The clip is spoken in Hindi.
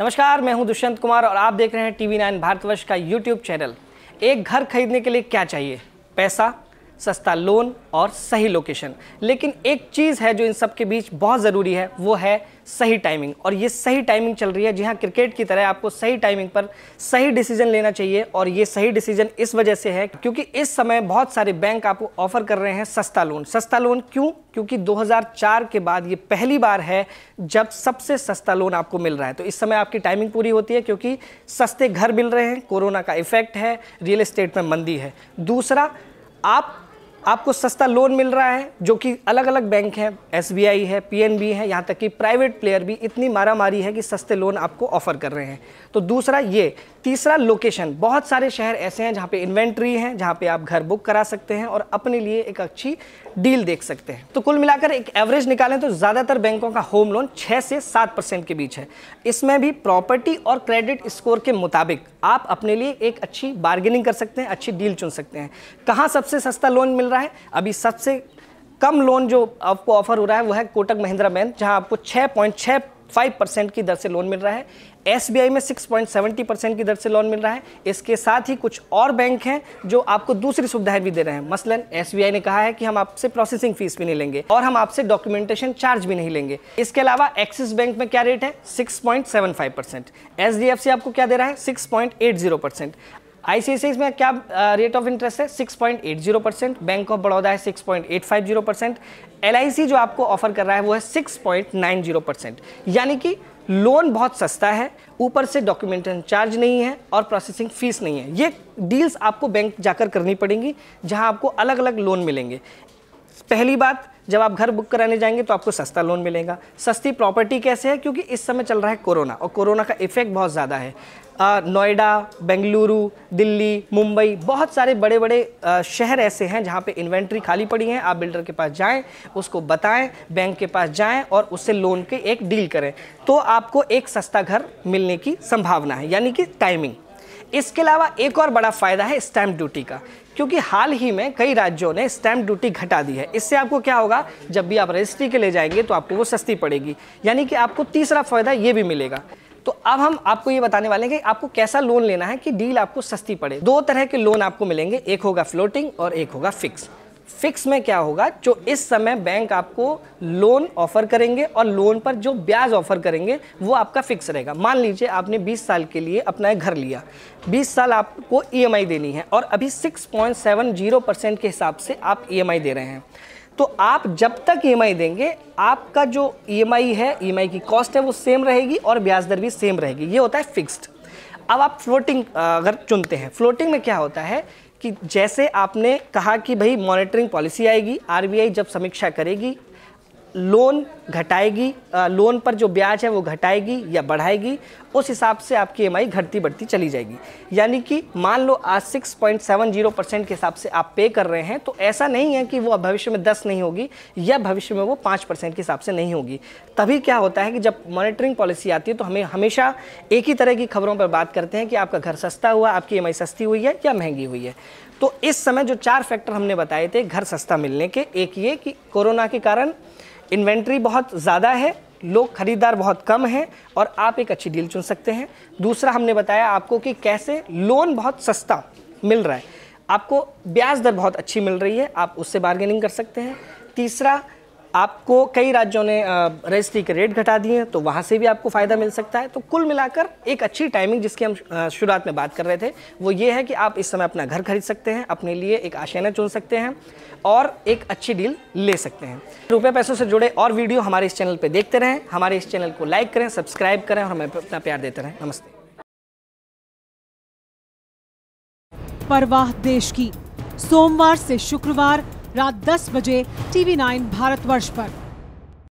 नमस्कार मैं हूं दुष्यंत कुमार और आप देख रहे हैं टीवी नाइन भारतवर्ष का यूट्यूब चैनल एक घर खरीदने के लिए क्या चाहिए पैसा सस्ता लोन और सही लोकेशन लेकिन एक चीज़ है जो इन सब के बीच बहुत ज़रूरी है वो है सही टाइमिंग और ये सही टाइमिंग चल रही है जी हाँ क्रिकेट की तरह आपको सही टाइमिंग पर सही डिसीजन लेना चाहिए और ये सही डिसीजन इस वजह से है क्योंकि इस समय बहुत सारे बैंक आपको ऑफर कर रहे हैं सस्ता लोन सस्ता लोन क्यों क्योंकि 2004 के बाद ये पहली बार है जब सबसे सस्ता लोन आपको मिल रहा है तो इस समय आपकी टाइमिंग पूरी होती है क्योंकि सस्ते घर मिल रहे हैं कोरोना का इफेक्ट है रियल इस्टेट में मंदी है दूसरा आप आपको सस्ता लोन मिल रहा है जो कि अलग अलग बैंक हैं एस है पी है यहाँ तक कि प्राइवेट प्लेयर भी इतनी मारा मारी है कि सस्ते लोन आपको ऑफर कर रहे हैं तो दूसरा ये तीसरा लोकेशन बहुत सारे शहर ऐसे हैं जहाँ पे इन्वेंट्री है जहाँ पे आप घर बुक करा सकते हैं और अपने लिए एक अच्छी डील देख सकते हैं तो कुल मिलाकर एक एवरेज निकालें तो ज़्यादातर बैंकों का होम लोन छः से सात परसेंट के बीच है इसमें भी प्रॉपर्टी और क्रेडिट स्कोर के मुताबिक आप अपने लिए एक अच्छी बार्गेनिंग कर सकते हैं अच्छी डील चुन सकते हैं कहाँ सबसे सस्ता लोन मिल रहा है अभी सबसे कम लोन जो आपको ऑफर हो रहा है वो है कोटक महिंद्रा बैंक जहाँ आपको छः पॉइंट छः फाइव परसेंट की दर से लोन मिल रहा है एस में सिक्स पॉइंट सेवेंटी परसेंट की दर से लोन मिल रहा है इसके साथ ही कुछ और बैंक हैं जो आपको दूसरी सुविधाएं भी दे रहे हैं मसलन एस ने कहा है कि हम आपसे प्रोसेसिंग फीस भी नहीं लेंगे और हम आपसे डॉक्यूमेंटेशन चार्ज भी नहीं लेंगे इसके अलावा एक्सिस बैंक में क्या रेट है six point seven five percent H आपको क्या दे रहा है six point eight zero percent ICICI में क्या रेट ऑफ इंटरेस्ट है 6.80 परसेंट बैंक ऑफ बड़ौदा है 6.850 परसेंट एल जो आपको ऑफर कर रहा है वो है 6.90 परसेंट यानी कि लोन बहुत सस्ता है ऊपर से डॉक्यूमेंटेशन चार्ज नहीं है और प्रोसेसिंग फीस नहीं है ये डील्स आपको बैंक जाकर करनी पड़ेंगी जहां आपको अलग अलग लोन मिलेंगे पहली बात जब आप घर बुक कराने जाएंगे तो आपको सस्ता लोन मिलेगा सस्ती प्रॉपर्टी कैसे है क्योंकि इस समय चल रहा है कोरोना और कोरोना का इफेक्ट बहुत ज़्यादा है नोएडा बेंगलुरु दिल्ली मुंबई बहुत सारे बड़े बड़े शहर ऐसे हैं जहाँ पे इन्वेंट्री खाली पड़ी है आप बिल्डर के पास जाएं उसको बताएं बैंक के पास जाएं और उससे लोन के एक डील करें तो आपको एक सस्ता घर मिलने की संभावना है यानी कि टाइमिंग इसके अलावा एक और बड़ा फ़ायदा है स्टैम्प ड्यूटी का क्योंकि हाल ही में कई राज्यों ने स्टैंप ड्यूटी घटा दी है इससे आपको क्या होगा जब भी आप रजिस्ट्री के ले जाएंगे तो आपको वो सस्ती पड़ेगी यानी कि आपको तीसरा फ़ायदा ये भी मिलेगा तो अब हम आपको ये बताने वाले हैं कि आपको कैसा लोन लेना है कि डील आपको सस्ती पड़े दो तरह के लोन आपको मिलेंगे एक होगा फ्लोटिंग और एक होगा फिक्स फिक्स में क्या होगा जो इस समय बैंक आपको लोन ऑफर करेंगे और लोन पर जो ब्याज ऑफर करेंगे वो आपका फिक्स रहेगा मान लीजिए आपने 20 साल के लिए अपना घर लिया 20 साल आपको ईएमआई e देनी है और अभी 6.70 परसेंट के हिसाब से आप ईएमआई e दे रहे हैं तो आप जब तक ई e देंगे आपका जो ई है ई की कॉस्ट है वो सेम रहेगी और ब्याज दर भी सेम रहेगी ये होता है फिक्स्ड अब आप फ्लोटिंग अगर चुनते हैं फ्लोटिंग में क्या होता है कि जैसे आपने कहा कि भाई मॉनिटरिंग पॉलिसी आएगी आरबीआई जब समीक्षा करेगी लोन घटाएगी लोन पर जो ब्याज है वो घटाएगी या बढ़ाएगी उस हिसाब से आपकी ई घटती बढ़ती चली जाएगी यानी कि मान लो आज six point seven zero percent के हिसाब से आप पे कर रहे हैं तो ऐसा नहीं है कि वो भविष्य में दस नहीं होगी या भविष्य में वो पाँच परसेंट के हिसाब से नहीं होगी तभी क्या होता है कि जब मॉनिटरिंग पॉलिसी आती है तो हमें हमेशा एक ही तरह की खबरों पर बात करते हैं कि आपका घर सस्ता हुआ आपकी ई सस्ती हुई है या महंगी हुई है तो इस समय जो चार फैक्टर हमने बताए थे घर सस्ता मिलने के एक ये कि कोरोना के कारण इन्वेंट्री बहुत ज़्यादा है लोग खरीदार बहुत कम हैं और आप एक अच्छी डील चुन सकते हैं दूसरा हमने बताया आपको कि कैसे लोन बहुत सस्ता मिल रहा है आपको ब्याज दर बहुत अच्छी मिल रही है आप उससे बार्गेनिंग कर सकते हैं तीसरा आपको कई राज्यों ने रजिस्ट्री के रेट घटा दिए हैं तो वहाँ से भी आपको फ़ायदा मिल सकता है तो कुल मिलाकर एक अच्छी टाइमिंग जिसकी हम शुरुआत में बात कर रहे थे वो ये है कि आप इस समय अपना घर खरीद सकते हैं अपने लिए एक आशियाना चुन सकते हैं और एक अच्छी डील ले सकते हैं रुपये पैसों से जुड़े और वीडियो हमारे इस चैनल पर देखते रहें हमारे इस चैनल को लाइक करें सब्सक्राइब करें और हमें अपना प्यार देते रहें नमस्ते परवाह देश की सोमवार से शुक्रवार रात 10 बजे टीवी 9 भारतवर्ष पर